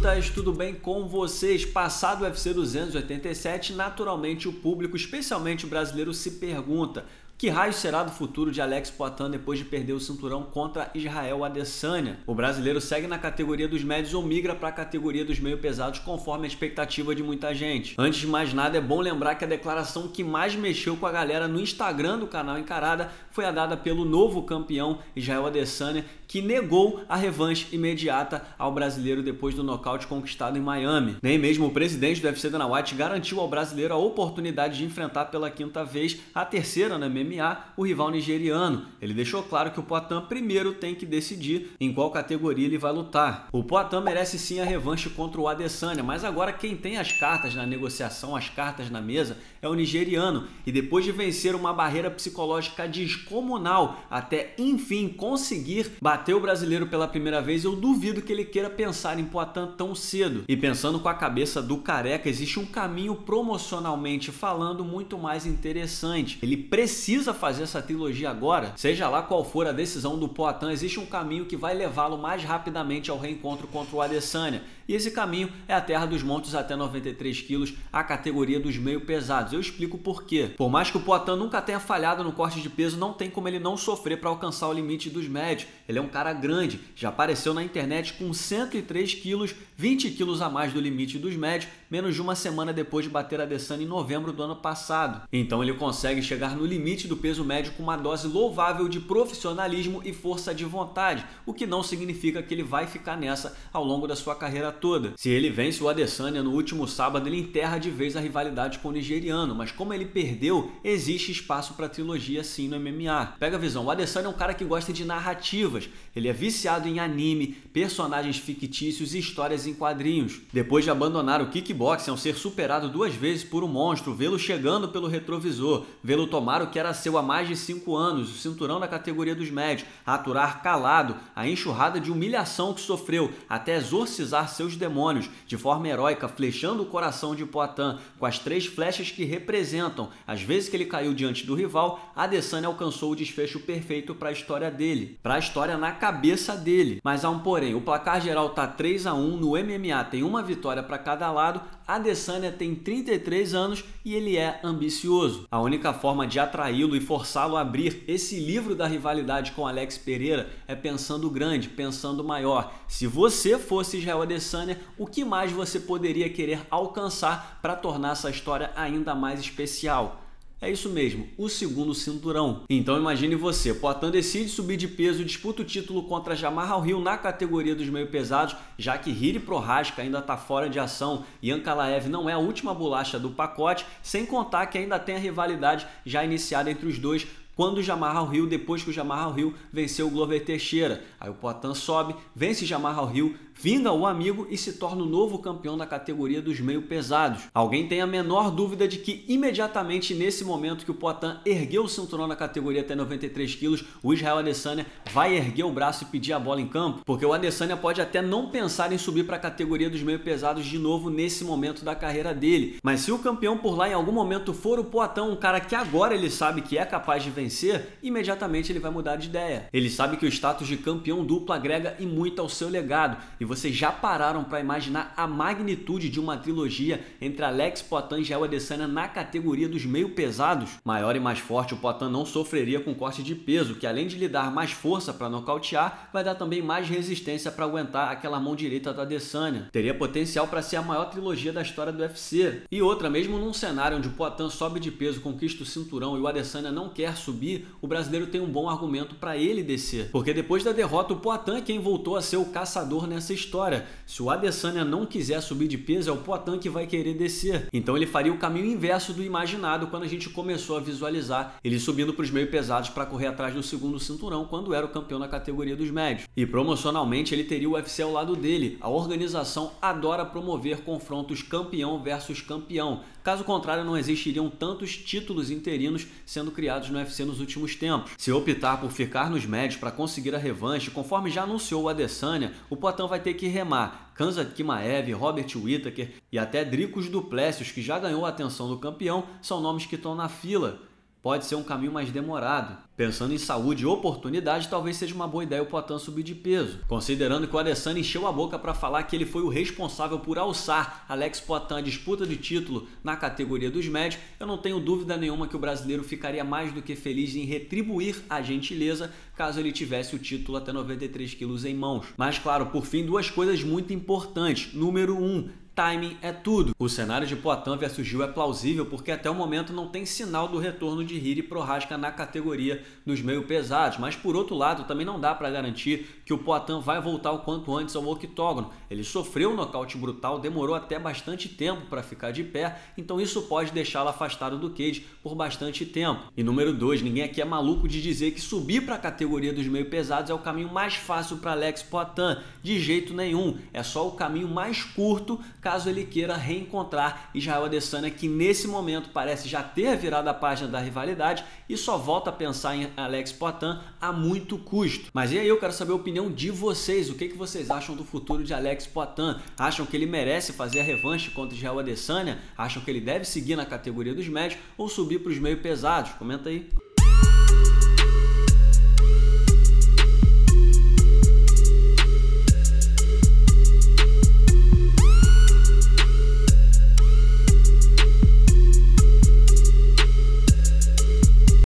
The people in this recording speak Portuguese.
Brutas, tudo bem com vocês? Passado o UFC 287, naturalmente o público, especialmente o brasileiro, se pergunta que raio será do futuro de Alex Poitin depois de perder o cinturão contra Israel Adesanya? O brasileiro segue na categoria dos médios ou migra para a categoria dos meio pesados conforme a expectativa de muita gente. Antes de mais nada, é bom lembrar que a declaração que mais mexeu com a galera no Instagram do canal Encarada foi a dada pelo novo campeão Israel Adesanya, que negou a revanche imediata ao brasileiro depois do nocaute conquistado em Miami. Nem mesmo o presidente do UFC Dana White garantiu ao brasileiro a oportunidade de enfrentar pela quinta vez, a terceira na MMA, o rival nigeriano. Ele deixou claro que o Poitin primeiro tem que decidir em qual categoria ele vai lutar. O Poitin merece sim a revanche contra o Adesanya, mas agora quem tem as cartas na negociação, as cartas na mesa, é o nigeriano. E depois de vencer uma barreira psicológica descomunal até enfim conseguir bater Bater o brasileiro pela primeira vez, eu duvido que ele queira pensar em Poitin tão cedo. E pensando com a cabeça do careca, existe um caminho promocionalmente falando muito mais interessante. Ele precisa fazer essa trilogia agora, seja lá qual for a decisão do Poitin, existe um caminho que vai levá-lo mais rapidamente ao reencontro contra o Adesanya e esse caminho é a terra dos montes até 93 quilos, a categoria dos meio pesados. Eu explico por quê. Por mais que o Poitin nunca tenha falhado no corte de peso, não tem como ele não sofrer para alcançar o limite dos médios. Ele é um cara grande, já apareceu na internet com 103 quilos, 20 quilos a mais do limite dos médios, menos de uma semana depois de bater a Adesanya em novembro do ano passado. Então ele consegue chegar no limite do peso médio com uma dose louvável de profissionalismo e força de vontade, o que não significa que ele vai ficar nessa ao longo da sua carreira toda. Se ele vence o Adesanya no último sábado, ele enterra de vez a rivalidade com o nigeriano, mas como ele perdeu, existe espaço para trilogia sim no MMA. Pega a visão, o Adesanya é um cara que gosta de narrativas, ele é viciado em anime, personagens fictícios e histórias em quadrinhos. Depois de abandonar o kickboxing, ao é ser superado duas vezes por um monstro, vê-lo chegando pelo retrovisor, vê-lo tomar o que era seu há mais de cinco anos, o cinturão da categoria dos médios, aturar calado a enxurrada de humilhação que sofreu, até exorcizar seus seus demônios, de forma heróica, flechando o coração de Poitin com as três flechas que representam. as vezes que ele caiu diante do rival, Adesanya alcançou o desfecho perfeito para a história dele, para a história na cabeça dele. Mas há um porém, o placar geral tá 3 a 1 no MMA tem uma vitória para cada lado, Adesanya tem 33 anos e ele é ambicioso. A única forma de atraí-lo e forçá-lo a abrir esse livro da rivalidade com Alex Pereira é pensando grande, pensando maior. Se você fosse Israel Adesanya, o que mais você poderia querer alcançar para tornar essa história ainda mais especial? É isso mesmo, o segundo cinturão. Então imagine você, Poitin decide subir de peso e disputa o título contra Jamarral Hill na categoria dos meio pesados, já que Hiri Prohaska ainda está fora de ação, e Ankalaev não é a última bolacha do pacote, sem contar que ainda tem a rivalidade já iniciada entre os dois quando o Jamarral Rio, depois que o Jamarral Rio venceu o Glover Teixeira. Aí o Poitin sobe, vence Jamarral Rio, vinga o amigo e se torna o novo campeão da categoria dos meio pesados. Alguém tem a menor dúvida de que imediatamente nesse momento que o Poitin ergueu o cinturão na categoria até 93 quilos, o Israel Adesanya vai erguer o braço e pedir a bola em campo? Porque o Adesanya pode até não pensar em subir para a categoria dos meio pesados de novo nesse momento da carreira dele. Mas se o campeão por lá em algum momento for o Poitin, um cara que agora ele sabe que é capaz de vencer vencer, imediatamente ele vai mudar de ideia. Ele sabe que o status de campeão duplo agrega e muito ao seu legado, e vocês já pararam para imaginar a magnitude de uma trilogia entre Alex Poitin e Jael Adesanya na categoria dos meio pesados? Maior e mais forte, o Poitin não sofreria com corte de peso, que além de lhe dar mais força para nocautear, vai dar também mais resistência para aguentar aquela mão direita da Adesanya. Teria potencial para ser a maior trilogia da história do UFC. E outra, mesmo num cenário onde o Poitin sobe de peso, conquista o cinturão e o Adesanya não quer subir subir, o brasileiro tem um bom argumento para ele descer. Porque depois da derrota, o Poitin é quem voltou a ser o caçador nessa história. Se o Adesanya não quiser subir de peso, é o Poitin que vai querer descer. Então ele faria o caminho inverso do imaginado quando a gente começou a visualizar ele subindo para os meio pesados para correr atrás do segundo cinturão quando era o campeão na categoria dos médios. E promocionalmente ele teria o UFC ao lado dele. A organização adora promover confrontos campeão versus campeão. Caso contrário, não existiriam tantos títulos interinos sendo criados no UFC nos últimos tempos. Se optar por ficar nos médios para conseguir a revanche, conforme já anunciou o Adesanya, o Poitin vai ter que remar. Kansas Kimaev, Robert Whittaker e até Dricos Duplessis, que já ganhou a atenção do campeão, são nomes que estão na fila pode ser um caminho mais demorado. Pensando em saúde e oportunidade, talvez seja uma boa ideia o Poitin subir de peso, considerando que o Adesanya encheu a boca para falar que ele foi o responsável por alçar Alex Poitin à disputa de título na categoria dos médios, eu não tenho dúvida nenhuma que o brasileiro ficaria mais do que feliz em retribuir a gentileza caso ele tivesse o título até 93 quilos em mãos. Mas claro, por fim, duas coisas muito importantes. Número 1, um, Timing é tudo. O cenário de Poitin versus Gil é plausível porque até o momento não tem sinal do retorno de Riri pro Rasca na categoria dos meio pesados, mas por outro lado também não dá para garantir que o Poitin vai voltar o quanto antes ao octógono. Ele sofreu um nocaute brutal, demorou até bastante tempo para ficar de pé, então isso pode deixá-lo afastado do cage por bastante tempo. E número 2, ninguém aqui é maluco de dizer que subir para a categoria dos meio pesados é o caminho mais fácil para Alex Poitin, de jeito nenhum. É só o caminho mais curto caso ele queira reencontrar Israel Adesanya, que nesse momento parece já ter virado a página da rivalidade e só volta a pensar em Alex Poitin a muito custo. Mas e aí eu quero saber a opinião de vocês, o que, que vocês acham do futuro de Alex Poitin? Acham que ele merece fazer a revanche contra Israel Adesanya? Acham que ele deve seguir na categoria dos médios ou subir para os meio pesados? Comenta aí.